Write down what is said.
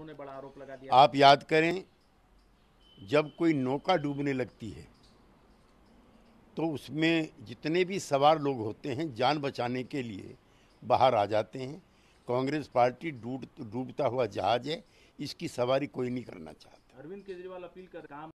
उन्होंने बड़ा आरोप लगा दिया आप याद करें जब कोई नौका डूबने लगती है तो उसमें जितने भी सवार लोग होते हैं जान बचाने के लिए बाहर आ जाते हैं कांग्रेस पार्टी डूब डूबता हुआ जहाज है इसकी सवारी कोई नहीं करना चाहता अरविंद केजरीवाल अपील कर काम